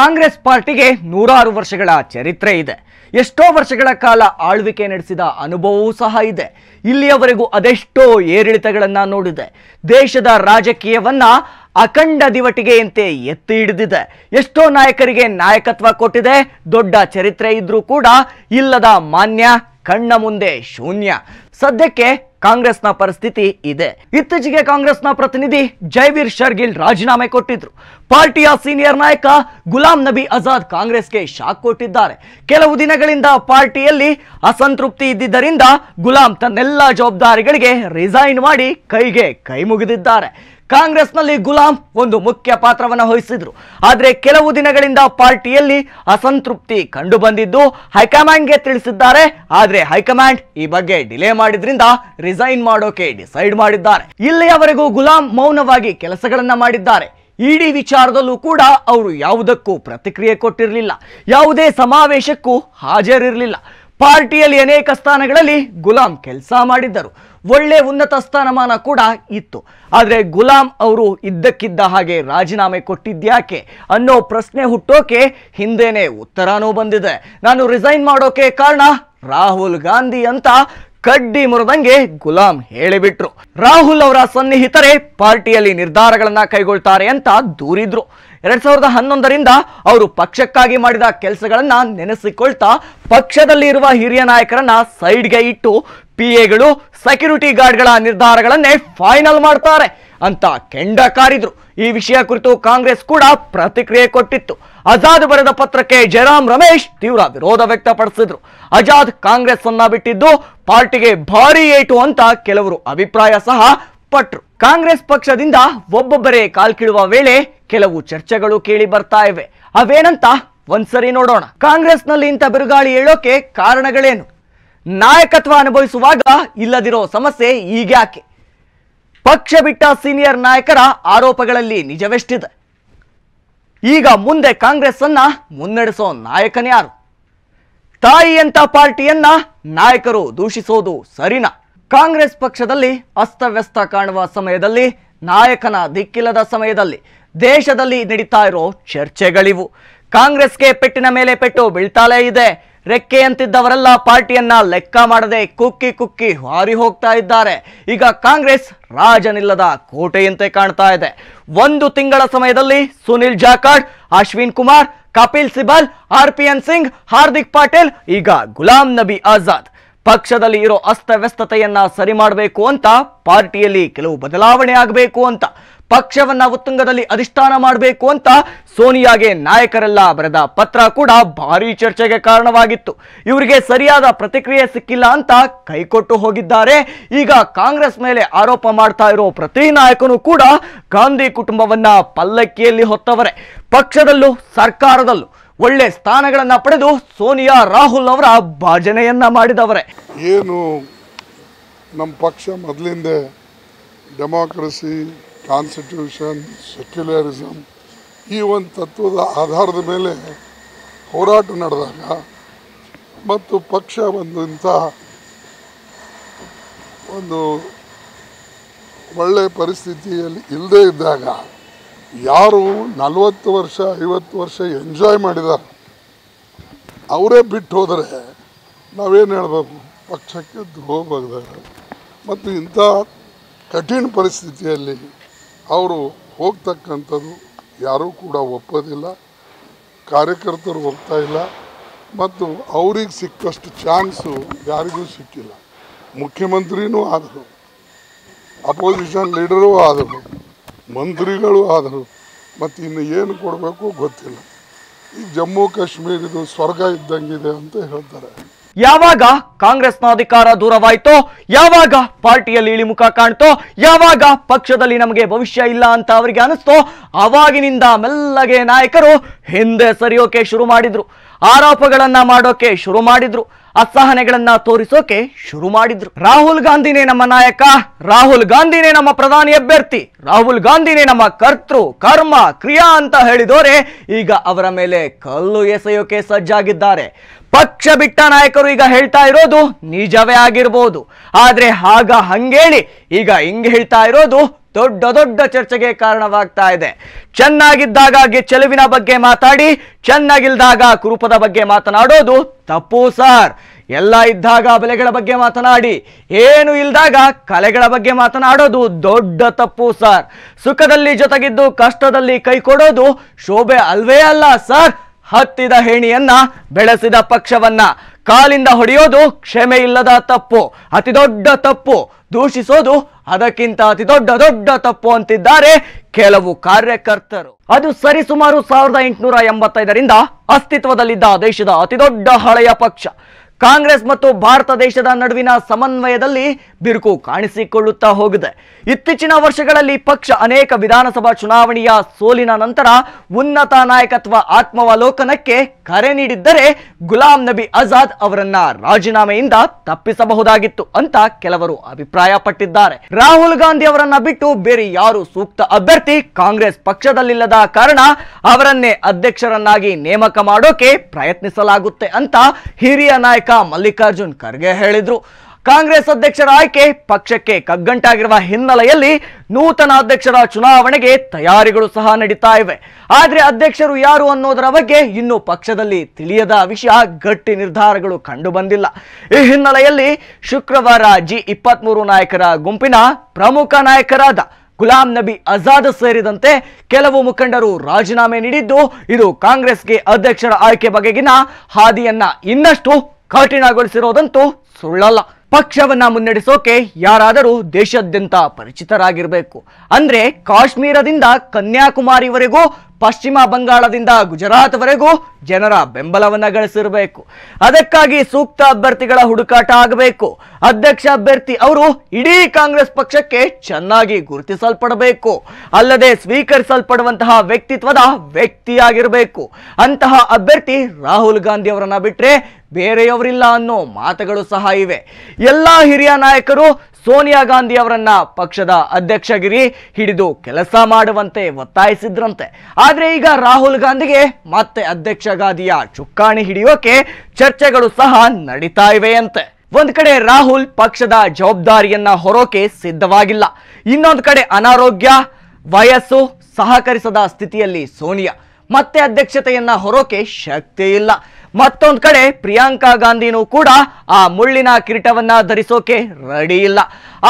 ಕಾಂಗ್ರೆಸ್ ಪಾರ್ಟಿಗೆ ನೂರಾರು ವರ್ಷಗಳ ಚರಿತ್ರೆ ಇದೆ ಎಷ್ಟೋ ವರ್ಷಗಳ ಕಾಲ ಆಳ್ವಿಕೆ ನಡೆಸಿದ ಅನುಭವವೂ ಸಹ ಇದೆ ಇಲ್ಲಿಯವರೆಗೂ ಅದೆಷ್ಟೋ ಏರಿಳಿತಗಳನ್ನು ನೋಡಿದೆ ದೇಶದ ರಾಜಕೀಯವನ್ನ ಅಖಂಡ ದಿವಟಿಗೆಯಂತೆ ಎತ್ತಿ ಹಿಡಿದಿದೆ ಎಷ್ಟೋ ನಾಯಕರಿಗೆ ನಾಯಕತ್ವ ಕೊಟ್ಟಿದೆ ದೊಡ್ಡ ಚರಿತ್ರೆ ಇದ್ರೂ ಕೂಡ ಇಲ್ಲದ ಮಾನ್ಯ ಕಣ್ಣ ಮುಂದೆ ಶೂನ್ಯ ಸದ್ಯಕ್ಕೆ ಕಾಂಗ್ರೆಸ್ನ ಪರಿಸ್ಥಿತಿ ಇದೆ ಇತ್ತೀಚೆಗೆ ಕಾಂಗ್ರೆಸ್ನ ಪ್ರತಿನಿಧಿ ಜೈವೀರ್ ಶರ್ಗಿಲ್ ರಾಜೀನಾಮೆ ಕೊಟ್ಟಿದ್ರು ಪಾರ್ಟಿಯ ಸೀನಿಯರ್ ನಾಯಕ ಗುಲಾಂ ನಬಿ ಆಜಾದ್ ಕಾಂಗ್ರೆಸ್ಗೆ ಶಾಕ್ ಕೊಟ್ಟಿದ್ದಾರೆ ಕೆಲವು ದಿನಗಳಿಂದ ಪಾರ್ಟಿಯಲ್ಲಿ ಅಸಂತೃಪ್ತಿ ಇದ್ದಿದ್ದರಿಂದ ಗುಲಾಂ ತನ್ನೆಲ್ಲ ಜವಾಬ್ದಾರಿಗಳಿಗೆ ರಿಸೈನ್ ಮಾಡಿ ಕೈಗೆ ಕೈ ಮುಗಿದಿದ್ದಾರೆ ಕಾಂಗ್ರೆಸ್ನಲ್ಲಿ ಗುಲಾಂ ಒಂದು ಮುಖ್ಯ ಪಾತ್ರವನ್ನು ವಹಿಸಿದ್ರು ಆದರೆ ಕೆಲವು ದಿನಗಳಿಂದ ಪಾರ್ಟಿಯಲ್ಲಿ ಅಸಂತೃಪ್ತಿ ಕಂಡು ಬಂದಿದ್ದು ಹೈಕಮಾಂಡ್ಗೆ ತಿಳಿಸಿದ್ದಾರೆ ಆದರೆ ಹೈಕಮಾಂಡ್ ಈ ಬಗ್ಗೆ ಡಿಲೇ ಮಾಡಿದ್ರಿಂದ ರಿಸೈನ್ ಮಾಡೋಕೆ ಡಿಸೈಡ್ ಮಾಡಿದ್ದಾರೆ ಇಲ್ಲಿಯವರೆಗೂ ಗುಲಾಂ ಮೌನವಾಗಿ ಕೆಲಸಗಳನ್ನ ಮಾಡಿದ್ದಾರೆ ಇಡಿ ವಿಚಾರದಲ್ಲೂ ಕೂಡ ಅವರು ಯಾವುದಕ್ಕೂ ಪ್ರತಿಕ್ರಿಯೆ ಕೊಟ್ಟಿರಲಿಲ್ಲ ಯಾವುದೇ ಸಮಾವೇಶಕ್ಕೂ ಹಾಜರಿರಲಿಲ್ಲ ಪಾರ್ಟಿಯಲ್ಲಿ ಅನೇಕ ಸ್ಥಾನಗಳಲ್ಲಿ ಗುಲಾಂ ಕೆಲಸ ಮಾಡಿದ್ದರು ಒಳ್ಳೆ ಉನ್ನತ ಸ್ಥಾನಮಾನ ಕೂಡ ಇತ್ತು ಆದರೆ ಗುಲಾಂ ಅವರು ಇದ್ದಕ್ಕಿದ್ದ ಹಾಗೆ ರಾಜೀನಾಮೆ ಕೊಟ್ಟಿದ್ಯಾಕೆ ಅನ್ನೋ ಪ್ರಶ್ನೆ ಹುಟ್ಟೋಕೆ ಹಿಂದೇನೆ ಉತ್ತರನೂ ಬಂದಿದೆ ನಾನು ರಿಸೈನ್ ಮಾಡೋಕೆ ಕಾರಣ ರಾಹುಲ್ ಗಾಂಧಿ ಅಂತ ಕಡ್ಡಿ ಮುರಿದಂಗೆ ಗುಲಾಂ ಹೇಳಿಬಿಟ್ರು ರಾಹುಲ್ ಅವರ ಸನ್ನಿಹಿತರೇ ಪಾರ್ಟಿಯಲ್ಲಿ ನಿರ್ಧಾರಗಳನ್ನ ಕೈಗೊಳ್ತಾರೆ ಅಂತ ದೂರಿದ್ರು ಎರಡ್ ಸಾವಿರದ ಹನ್ನೊಂದರಿಂದ ಅವರು ಪಕ್ಷಕ್ಕಾಗಿ ಮಾಡಿದ ಕೆಲಸಗಳನ್ನ ನೆನೆಸಿಕೊಳ್ತಾ ಪಕ್ಷದಲ್ಲಿ ಇರುವ ಹಿರಿಯ ನಾಯಕರನ್ನ ಸೈಡ್ಗೆ ಇಟ್ಟು ಪಿ ಎಗಳು ಸೆಕ್ಯೂರಿಟಿ ಗಾರ್ಡ್ಗಳ ನಿರ್ಧಾರಗಳನ್ನೇ ಫೈನಲ್ ಮಾಡ್ತಾರೆ ಅಂತ ಕೆಂಡ ಕಾರಿದ್ರು ಈ ವಿಷಯ ಕುರಿತು ಕಾಂಗ್ರೆಸ್ ಕೂಡ ಪ್ರತಿಕ್ರಿಯೆ ಕೊಟ್ಟಿತ್ತು ಆಜಾದ್ ಬರೆದ ಪತ್ರಕ್ಕೆ ಜಯರಾಮ್ ರಮೇಶ್ ತೀವ್ರ ವಿರೋಧ ವ್ಯಕ್ತಪಡಿಸಿದ್ರು ಅಜಾದ್ ಕಾಂಗ್ರೆಸ್ ಅನ್ನ ಬಿಟ್ಟಿದ್ದು ಪಾರ್ಟಿಗೆ ಭಾರಿ ಏಟು ಅಂತ ಕೆಲವರು ಅಭಿಪ್ರಾಯ ಸಹ ಪಟ್ರು ಕಾಂಗ್ರೆಸ್ ಪಕ್ಷದಿಂದ ಒಬ್ಬೊಬ್ಬರೇ ಕಾಲ್ಕಿಡುವ ವೇಳೆ ಕೆಲವು ಚರ್ಚೆಗಳು ಕೇಳಿ ಬರ್ತಾ ಇವೆ ಅವೇನಂತ ಒಂದ್ಸರಿ ನೋಡೋಣ ಕಾಂಗ್ರೆಸ್ನಲ್ಲಿ ಇಂಥ ಬಿರುಗಾಳಿ ಹೇಳೋಕೆ ಕಾರಣಗಳೇನು ನಾಯಕತ್ವ ಅನುಭವಿಸುವಾಗ ಇಲ್ಲದಿರೋ ಸಮಸ್ಯೆ ಈಗ್ಯಾಕೆ ಪಕ್ಷ ಬಿಟ್ಟ ಸೀನಿಯರ್ ನಾಯಕರ ಆರೋಪಗಳಲ್ಲಿ ನಿಜವೆಷ್ಟಿದೆ ಈಗ ಮುಂದೆ ಕಾಂಗ್ರೆಸ್ ಅನ್ನ ಮುನ್ನಡೆಸೋ ನಾಯಕನ್ಯಾರು ತಾಯಿಯಂತ ಪಾರ್ಟಿಯನ್ನ ನಾಯಕರು ದೂಷಿಸೋದು ಸರಿನಾ ಕಾಂಗ್ರೆಸ್ ಪಕ್ಷದಲ್ಲಿ ಅಸ್ತವ್ಯಸ್ತ ಕಾಣುವ ಸಮಯದಲ್ಲಿ ನಾಯಕನ ದಿಕ್ಕಿಲ್ಲದ ಸಮಯದಲ್ಲಿ ದೇಶದಲ್ಲಿ ನಡೀತಾ ಇರೋ ಚರ್ಚೆಗಳಿವು ಕಾಂಗ್ರೆಸ್ಗೆ ಪೆಟ್ಟಿನ ಮೇಲೆ ಪೆಟ್ಟು ಬೀಳ್ತಾಲೇ ಇದೆ ರೆಕ್ಕೆಯಂತಿದ್ದವರೆಲ್ಲ ಪಾರ್ಟಿಯನ್ನ ಲೆಕ್ಕ ಮಾಡದೆ ಕುಕ್ಕಿ ಕುಕ್ಕಿ ಹಾರಿ ಹೋಗ್ತಾ ಇದ್ದಾರೆ ಈಗ ಕಾಂಗ್ರೆಸ್ ರಾಜನಿಲ್ಲದ ಕೋಟೆಯಂತೆ ಕಾಣ್ತಾ ಇದೆ ಒಂದು ತಿಂಗಳ ಸಮಯದಲ್ಲಿ Sunil Jakhar Ashwin Kumar Kapil Sibal R P N Singh Hardik Patil ಈಗ ಗುಲಾಂ ನಬಿ ಆಜಾದ್ ಪಕ್ಷದಲ್ಲಿ ಇರೋ ಅಸ್ತವ್ಯಸ್ತತೆಯನ್ನ ಸರಿ ಮಾಡಬೇಕು ಅಂತ ಪಾರ್ಟಿಯಲ್ಲಿ ಕೆಲವು ಬದಲಾವಣೆ ಆಗಬೇಕು ಅಂತ ಪಕ್ಷವನ್ನ ಉತ್ತುಂಗದಲ್ಲಿ ಅಧಿಷ್ಠಾನ ಮಾಡಬೇಕು ಅಂತ ಸೋನಿಯಾಗೆ ನಾಯಕರೆಲ್ಲ ಬರೆದ ಪತ್ರ ಕೂಡ ಭಾರಿ ಚರ್ಚೆಗೆ ಕಾರಣವಾಗಿತ್ತು ಇವರಿಗೆ ಸರಿಯಾದ ಪ್ರತಿಕ್ರಿಯೆ ಸಿಕ್ಕಿಲ್ಲ ಅಂತ ಕೈಕೊಟ್ಟು ಹೋಗಿದ್ದಾರೆ ಈಗ ಕಾಂಗ್ರೆಸ್ ಮೇಲೆ ಆರೋಪ ಮಾಡ್ತಾ ಇರೋ ಪ್ರತಿ ನಾಯಕನೂ ಕೂಡ ಗಾಂಧಿ ಕುಟುಂಬವನ್ನ ಪಲ್ಲಕ್ಕಿಯಲ್ಲಿ ಹೊತ್ತವರೇ ಪಕ್ಷದಲ್ಲೂ ಸರ್ಕಾರದಲ್ಲೂ ಒಳ್ಳೆ ಸ್ಥಾನಗಳನ್ನು ಪಡೆದು ಸೋನಿಯಾ ರಾಹುಲ್ ಅವರ ಭಾಜನೆಯನ್ನ ಮಾಡಿದವರೇ ಏನು ನಮ್ಮ ಪಕ್ಷ ಮೊದಲಿಂದ ಡೆಮೋಕ್ರಸಿ ಕಾನ್ಸ್ಟಿಟ್ಯೂಷನ್ ಸೆಕ್ಯುಲರಿಸಮ್ ಈ ಒಂದು ತತ್ವದ ಆಧಾರದ ಮೇಲೆ ಹೋರಾಟ ನಡೆದಾಗ ಮತ್ತು ಪಕ್ಷ ಒಂದು ಇಂಥ ಒಂದು ಒಳ್ಳೆ ಪರಿಸ್ಥಿತಿಯಲ್ಲಿ ಇಲ್ಲದೇ ಇದ್ದಾಗ ಯಾರು ನಲವತ್ತು ವರ್ಷ ಐವತ್ತು ವರ್ಷ ಎಂಜಾಯ್ ಮಾಡಿದ್ದಾರೆ ಅವರೇ ಬಿಟ್ಟು ಹೋದರೆ ನಾವೇನು ಹೇಳಬೇಕು ಪಕ್ಷಕ್ಕೆ ದ್ರೋಹ ಮತ್ತು ಇಂಥ ಕಠಿಣ ಪರಿಸ್ಥಿತಿಯಲ್ಲಿ ಅವರು ಹೋಗ್ತಕ್ಕಂಥದ್ದು ಯಾರೂ ಕೂಡ ಒಪ್ಪೋದಿಲ್ಲ ಕಾರ್ಯಕರ್ತರು ಹೋಗ್ತಾ ಇಲ್ಲ ಮತ್ತು ಅವ್ರಿಗೆ ಸಿಕ್ಕಷ್ಟು ಚಾನ್ಸು ಯಾರಿಗೂ ಸಿಕ್ಕಿಲ್ಲ ಮುಖ್ಯಮಂತ್ರಿನೂ ಆದರು ಅಪೋಸಿಷನ್ ಲೀಡರೂ ಆದರು ಮಂತ್ರಿಗಳು ಆದರು ಮತ್ತು ಇನ್ನು ಏನು ಕೊಡಬೇಕು ಗೊತ್ತಿಲ್ಲ ಈ ಜಮ್ಮು ಕಾಶ್ಮೀರದು ಸ್ವರ್ಗ ಇದ್ದಂಗಿದೆ ಅಂತ ಹೇಳ್ತಾರೆ ಯಾವಾಗ ಕಾಂಗ್ರೆಸ್ನ ಅಧಿಕಾರ ದೂರವಾಯ್ತೋ ಯಾವಾಗ ಪಾರ್ಟಿಯಲ್ಲಿ ಇಳಿಮುಖ ಕಾಣ್ತೋ ಯಾವಾಗ ಪಕ್ಷದಲ್ಲಿ ನಮಗೆ ಭವಿಷ್ಯ ಇಲ್ಲ ಅಂತ ಅವರಿಗೆ ಅನಿಸ್ತೋ ಅವಾಗಿನಿಂದ ಮೆಲ್ಲಗೆ ನಾಯಕರು ಹಿಂದೆ ಸರಿಯೋಕೆ ಶುರು ಮಾಡಿದ್ರು ಆರೋಪಗಳನ್ನ ಮಾಡೋಕೆ ಶುರು ಮಾಡಿದ್ರು ಅಸಹನೆಗಳನ್ನ ತೋರಿಸೋಕೆ ಶುರು ಮಾಡಿದ್ರು ರಾಹುಲ್ ಗಾಂಧಿನೇ ನಮ್ಮ ನಾಯಕ ರಾಹುಲ್ ಗಾಂಧಿನೇ ನಮ್ಮ ಪ್ರಧಾನಿ ಅಭ್ಯರ್ಥಿ ರಾಹುಲ್ ಗಾಂಧಿನೇ ನಮ್ಮ ಕರ್ತೃ ಕರ್ಮ ಕ್ರಿಯಾ ಅಂತ ಹೇಳಿದೋರೆ ಈಗ ಅವರ ಮೇಲೆ ಕಲ್ಲು ಎಸೆಯೋಕೆ ಸಜ್ಜಾಗಿದ್ದಾರೆ ಪಕ್ಷ ಬಿಟ್ಟ ನಾಯಕರು ಈಗ ಹೇಳ್ತಾ ಇರೋದು ನಿಜವೇ ಆಗಿರ್ಬೋದು ಆದ್ರೆ ಆಗ ಹಂಗೇಳಿ ಈಗ ಹಿಂಗ್ ಹೇಳ್ತಾ ಇರೋದು ದೊಡ್ಡ ದೊಡ್ಡ ಚರ್ಚೆಗೆ ಕಾರಣವಾಗ್ತಾ ಇದೆ ಚೆನ್ನಾಗಿದ್ದಾಗ ಚೆಲುವಿನ ಬಗ್ಗೆ ಮಾತಾಡಿ ಚೆನ್ನಾಗಿಲ್ದಾಗ ಕುರುಪದ ಬಗ್ಗೆ ಮಾತನಾಡೋದು ತಪ್ಪು ಸಾರ್ ಎಲ್ಲ ಇದ್ದಾಗ ಬೆಲೆಗಳ ಬಗ್ಗೆ ಮಾತನಾಡಿ ಏನು ಇಲ್ದಾಗ ಕಲೆಗಳ ಬಗ್ಗೆ ಮಾತನಾಡೋದು ದೊಡ್ಡ ತಪ್ಪು ಸಾರ್ ಸುಖದಲ್ಲಿ ಜೊತೆಗಿದ್ದು ಕಷ್ಟದಲ್ಲಿ ಕೈ ಕೊಡೋದು ಶೋಭೆ ಅಲ್ವೇ ಅಲ್ಲ ಸರ್ ಹತ್ತಿದ ಹೇಣಿಯನ್ನ ಬೆಳೆಸಿದ ಪಕ್ಷವನ್ನ ಕಾಲಿಂದ ಹೊಡೆಯೋದು ಕ್ಷಮೆ ಇಲ್ಲದ ತಪ್ಪು ಅತಿ ದೊಡ್ಡ ತಪ್ಪು ದೂಷಿಸೋದು ಅದಕ್ಕಿಂತ ಅತಿ ದೊಡ್ಡ ದೊಡ್ಡ ತಪ್ಪು ಅಂತಿದ್ದಾರೆ ಕೆಲವು ಕಾರ್ಯಕರ್ತರು ಅದು ಸರಿಸುಮಾರು ಸಾವಿರದ ಎಂಟುನೂರ ಎಂಬತ್ತೈದರಿಂದ ಅಸ್ತಿತ್ವದಲ್ಲಿದ್ದ ದೇಶದ ಅತಿದೊಡ್ಡ ಹಳೆಯ ಪಕ್ಷ ಕಾಂಗ್ರೆಸ್ ಮತ್ತು ಭಾರತ ದೇಶದ ನಡುವಿನ ಸಮನ್ವಯದಲ್ಲಿ ಬಿರುಕು ಕಾಣಿಸಿಕೊಳ್ಳುತ್ತಾ ಹೋಗಿದೆ ಇತ್ತೀಚಿನ ವರ್ಷಗಳಲ್ಲಿ ಪಕ್ಷ ಅನೇಕ ವಿಧಾನಸಭಾ ಚುನಾವಣೆಯ ಸೋಲಿನ ನಂತರ ಉನ್ನತ ನಾಯಕತ್ವ ಆತ್ಮಾವಲೋಕನಕ್ಕೆ ಕರೆ ನೀಡಿದ್ದರೆ ಗುಲಾಂ ನಬಿ ಆಜಾದ್ ಅವರನ್ನ ರಾಜೀನಾಮೆಯಿಂದ ತಪ್ಪಿಸಬಹುದಾಗಿತ್ತು ಅಂತ ಕೆಲವರು ಅಭಿಪ್ರಾಯಪಟ್ಟಿದ್ದಾರೆ ರಾಹುಲ್ ಗಾಂಧಿ ಅವರನ್ನ ಬಿಟ್ಟು ಬೇರೆ ಯಾರು ಸೂಕ್ತ ಅಭ್ಯರ್ಥಿ ಕಾಂಗ್ರೆಸ್ ಪಕ್ಷದಲ್ಲಿಲ್ಲದ ಕಾರಣ ಅವರನ್ನೇ ಅಧ್ಯಕ್ಷರನ್ನಾಗಿ ನೇಮಕ ಮಾಡೋಕೆ ಪ್ರಯತ್ನಿಸಲಾಗುತ್ತೆ ಅಂತ ಹಿರಿಯ ನಾಯಕ ನಾಯಕ ಮಲ್ಲಿಕಾರ್ಜುನ್ ಖರ್ಗೆ ಹೇಳಿದ್ರು ಕಾಂಗ್ರೆಸ್ ಅಧ್ಯಕ್ಷರ ಆಯ್ಕೆ ಪಕ್ಷಕ್ಕೆ ಕಗ್ಗಂಟಾಗಿರುವ ಹಿನ್ನೆಲೆಯಲ್ಲಿ ನೂತನ ಅಧ್ಯಕ್ಷರ ಚುನಾವಣೆಗೆ ತಯಾರಿಗಳು ಸಹ ನಡೀತಾ ಇವೆ ಆದರೆ ಅಧ್ಯಕ್ಷರು ಯಾರು ಅನ್ನೋದರ ಬಗ್ಗೆ ಇನ್ನು ಪಕ್ಷದಲ್ಲಿ ತಿಳಿಯದ ವಿಷಯ ಗಟ್ಟಿ ನಿರ್ಧಾರಗಳು ಕಂಡು ಬಂದಿಲ್ಲ ಈ ಹಿನ್ನೆಲೆಯಲ್ಲಿ ಶುಕ್ರವಾರ ಜಿ ಇಪ್ಪತ್ಮೂರು ನಾಯಕರ ಗುಂಪಿನ ಪ್ರಮುಖ ನಾಯಕರಾದ ಗುಲಾಂ ನಬಿ ಆಜಾದ್ ಸೇರಿದಂತೆ ಕೆಲವು ಮುಖಂಡರು ರಾಜೀನಾಮೆ ನೀಡಿದ್ದು ಇದು ಕಾಂಗ್ರೆಸ್ಗೆ ಅಧ್ಯಕ್ಷರ ಆಯ್ಕೆ ಬಗೆಗಿನ ಹಾದಿಯನ್ನ ಇನ್ನಷ್ಟು ಕಠಿಣಗೊಳಿಸಿರೋದಂತೂ ಸುಳ್ಳಲ್ಲ ಪಕ್ಷವನ್ನ ಮುನ್ನಡೆಸೋಕೆ ಯಾರಾದರೂ ದೇಶಾದ್ಯಂತ ಪರಿಚಿತರಾಗಿರಬೇಕು ಅಂದ್ರೆ ಕಾಶ್ಮೀರದಿಂದ ಕನ್ಯಾಕುಮಾರಿವರೆಗೂ ಪಶ್ಚಿಮ ಬಂಗಾಳದಿಂದ ಗುಜರಾತ್ವರೆಗೂ ಜನರ ಬೆಂಬಲವನ್ನು ಗಳಿಸಿರಬೇಕು ಅದಕ್ಕಾಗಿ ಸೂಕ್ತ ಅಭ್ಯರ್ಥಿಗಳ ಹುಡುಕಾಟ ಆಗಬೇಕು ಅಧ್ಯಕ್ಷ ಅಭ್ಯರ್ಥಿ ಅವರು ಇಡೀ ಕಾಂಗ್ರೆಸ್ ಪಕ್ಷಕ್ಕೆ ಚೆನ್ನಾಗಿ ಗುರುತಿಸಲ್ಪಡಬೇಕು ಅಲ್ಲದೆ ಸ್ವೀಕರಿಸಲ್ಪಡುವಂತಹ ವ್ಯಕ್ತಿತ್ವದ ವ್ಯಕ್ತಿಯಾಗಿರಬೇಕು ಅಂತಹ ಅಭ್ಯರ್ಥಿ ರಾಹುಲ್ ಗಾಂಧಿ ಅವರನ್ನ ಬಿಟ್ಟರೆ ಬೇರೆಯವರಿಲ್ಲ ಅನ್ನೋ ಮಾತುಗಳು ಸಹ ಇವೆ ಎಲ್ಲ ಹಿರಿಯ ನಾಯಕರು ಸೋನಿಯಾ ಗಾಂಧಿ ಅವರನ್ನ ಪಕ್ಷದ ಅಧ್ಯಕ್ಷಗಿರಿ ಹಿಡಿದು ಕೆಲಸ ಮಾಡುವಂತೆ ಒತ್ತಾಯಿಸಿದ್ರಂತೆ ಆದ್ರೆ ಈಗ ರಾಹುಲ್ ಗಾಂಧಿಗೆ ಮತ್ತೆ ಅಧ್ಯಕ್ಷಗಾದಿಯ ಚುಕ್ಕಾಣಿ ಹಿಡಿಯೋಕೆ ಚರ್ಚೆಗಳು ಸಹ ನಡೀತಾ ಇವೆಯಂತೆ ಒಂದ್ ಕಡೆ ರಾಹುಲ್ ಪಕ್ಷದ ಜವಾಬ್ದಾರಿಯನ್ನ ಹೊರೋಕೆ ಸಿದ್ಧವಾಗಿಲ್ಲ ಇನ್ನೊಂದು ಕಡೆ ಅನಾರೋಗ್ಯ ವಯಸ್ಸು ಸಹಕರಿಸದ ಸ್ಥಿತಿಯಲ್ಲಿ ಸೋನಿಯಾ ಮತ್ತೆ ಅಧ್ಯಕ್ಷತೆಯನ್ನ ಹೊರೋಕೆ ಶಕ್ತಿ ಇಲ್ಲ ಮತ್ತೊಂದು ಕಡೆ ಪ್ರಿಯಾಂಕಾ ಗಾಂಧಿನೂ ಕೂಡ ಆ ಮುಳ್ಳಿನ ಕಿರೀಟವನ್ನ ಧರಿಸೋಕೆ ರೆಡಿ ಇಲ್ಲ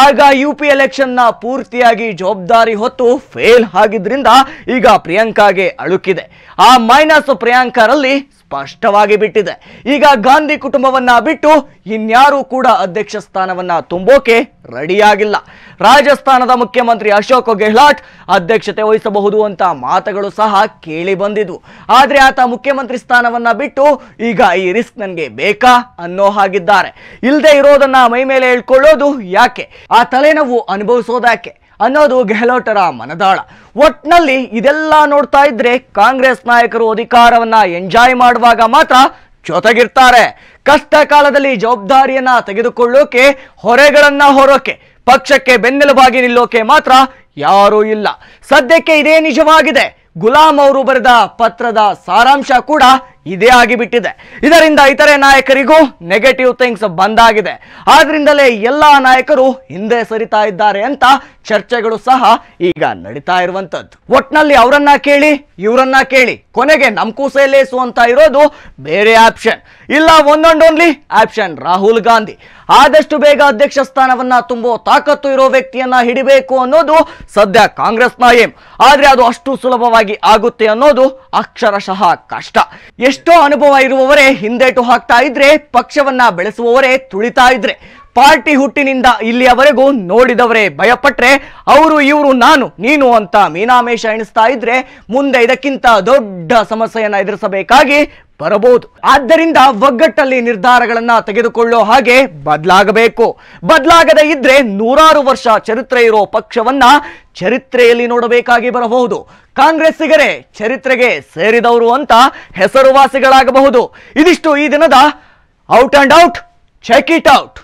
ಆಗ ಯು ಪಿ ಎಲೆಕ್ಷನ್ನ ಪೂರ್ತಿಯಾಗಿ ಜವಾಬ್ದಾರಿ ಹೊತ್ತು ಫೇಲ್ ಆಗಿದ್ರಿಂದ ಈಗ ಪ್ರಿಯಾಂಕಾಗೆ ಅಳುಕಿದೆ ಆ ಮೈನಸ್ ಪ್ರಿಯಾಂಕಾರಲ್ಲಿ ಸ್ಪಷ್ಟವಾಗಿ ಬಿಟ್ಟಿದೆ ಈಗ ಗಾಂಧಿ ಕುಟುಂಬವನ್ನ ಬಿಟ್ಟು ಇನ್ಯಾರೂ ಕೂಡ ಅಧ್ಯಕ್ಷ ಸ್ಥಾನವನ್ನ ತುಂಬೋಕೆ ರೆಡಿಯಾಗಿಲ್ಲ ರಾಜಸ್ಥಾನದ ಮುಖ್ಯಮಂತ್ರಿ ಅಶೋಕ್ ಗೆಹ್ಲಾಟ್ ಅಧ್ಯಕ್ಷತೆ ವಹಿಸಬಹುದು ಅಂತ ಮಾತುಗಳು ಸಹ ಕೇಳಿ ಬಂದಿದ್ವು ಆದ್ರೆ ಆತ ಮುಖ್ಯಮಂತ್ರಿ ಸ್ಥಾನವನ್ನ ಬಿಟ್ಟು ಈಗ ಈ ರಿಸ್ಕ್ ನನಗೆ ಬೇಕಾ ಅನ್ನೋ ಹಾಗಿದ್ದಾರೆ ಇಲ್ಲದೆ ಇರೋದನ್ನ ಮೈ ಮೇಲೆ ಹೇಳ್ಕೊಳ್ಳೋದು ಯಾಕೆ ಆ ತಲೆನೋವು ಅನುಭವಿಸೋದಾಕೆ ಅನ್ನೋದು ಗೆಹ್ಲೋಟರ ಮನದಾಳ ಒಟ್ನಲ್ಲಿ ಇದೆಲ್ಲ ನೋಡ್ತಾ ಇದ್ರೆ ಕಾಂಗ್ರೆಸ್ ನಾಯಕರು ಅಧಿಕಾರವನ್ನ ಎಂಜಾಯ್ ಮಾಡುವಾಗ ಮಾತ್ರ ಜೊತೆಗಿರ್ತಾರೆ ಕಷ್ಟ ಕಾಲದಲ್ಲಿ ಜವಾಬ್ದಾರಿಯನ್ನ ತೆಗೆದುಕೊಳ್ಳೋಕೆ ಹೊರೆಗಳನ್ನ ಹೊರೋಕೆ ಪಕ್ಷಕ್ಕೆ ಬೆನ್ನೆಲುಬಾಗಿ ನಿಲ್ಲೋಕೆ ಮಾತ್ರ ಯಾರೂ ಇಲ್ಲ ಸದ್ಯಕ್ಕೆ ಇದೇ ನಿಜವಾಗಿದೆ ಗುಲಾಂ ಅವರು ಬರೆದ ಪತ್ರದ ಸಾರಾಂಶ ಕೂಡ ಇದೇ ಆಗಿಬಿಟ್ಟಿದೆ ಇದರಿಂದ ಇತರೆ ನಾಯಕರಿಗೂ ನೆಗೆಟಿವ್ ಥಿಂಗ್ಸ್ ಬಂದಾಗಿದೆ ಆದ್ರಿಂದಲೇ ಎಲ್ಲಾ ನಾಯಕರು ಹಿಂದೆ ಸರಿತಾ ಇದ್ದಾರೆ ಅಂತ ಚರ್ಚೆಗಳು ಸಹ ಈಗ ನಡೀತಾ ಇರುವಂತದ್ದು ಒಟ್ನಲ್ಲಿ ಅವರನ್ನ ಕೇಳಿ ಇವರನ್ನ ಕೇಳಿ ಕೊನೆಗೆ ನಮ್ ಲೇಸು ಅಂತ ಇರೋದು ಬೇರೆ ಆಪ್ಷನ್ ಇಲ್ಲ one and only option Rahul Gandhi ಆದಷ್ಟು ಬೇಗ ಅಧ್ಯಕ್ಷ ಸ್ಥಾನವನ್ನ ತುಂಬೋ ತಾಕತ್ತು ಇರೋ ವ್ಯಕ್ತಿಯನ್ನ ಹಿಡಿಬೇಕು ಅನ್ನೋದು ಸದ್ಯ ಕಾಂಗ್ರೆಸ್ನ ಏಮ್ ಆದ್ರೆ ಅದು ಅಷ್ಟು ಸುಲಭವಾಗಿ ಆಗುತ್ತೆ ಅನ್ನೋದು ಅಕ್ಷರಶಃ ಕಷ್ಟ ಎಷ್ಟೋ ಅನುಭವ ಇರುವವರೇ ಹಿಂದೇಟು ಹಾಕ್ತಾ ಇದ್ರೆ ಪಕ್ಷವನ್ನ ಬೆಳೆಸುವವರೇ ತುಳಿತಾ ಇದ್ರೆ ಪಾರ್ಟಿ ಹುಟ್ಟಿನಿಂದ ಇಲ್ಲಿಯವರೆಗೂ ನೋಡಿದವರೇ ಭಯಪಟ್ರೆ ಅವರು ಇವರು ನಾನು ನೀನು ಅಂತ ಮೀನಾಮೇಷ ಎಣಿಸ್ತಾ ಇದ್ರೆ ಮುಂದೆ ಇದಕ್ಕಿಂತ ದೊಡ್ಡ ಸಮಸ್ಯೆಯನ್ನ ಎದುರಿಸಬೇಕಾಗಿ ಬರಬಹುದು ಆದ್ದರಿಂದ ಒಗ್ಗಟ್ಟಲ್ಲಿ ನಿರ್ಧಾರಗಳನ್ನ ತೆಗೆದುಕೊಳ್ಳೋ ಹಾಗೆ ಬದಲಾಗಬೇಕು ಬದಲಾಗದೇ ಇದ್ರೆ ನೂರಾರು ವರ್ಷ ಚರಿತ್ರೆ ಇರೋ ಪಕ್ಷವನ್ನ ಚರಿತ್ರೆಯಲ್ಲಿ ನೋಡಬೇಕಾಗಿ ಬರಬಹುದು ಕಾಂಗ್ರೆಸ್ಸಿಗರೇ ಚರಿತ್ರೆಗೆ ಸೇರಿದವರು ಅಂತ ಹೆಸರುವಾಸಿಗಳಾಗಬಹುದು ಇದಿಷ್ಟು ಈ ದಿನದ out and out check it out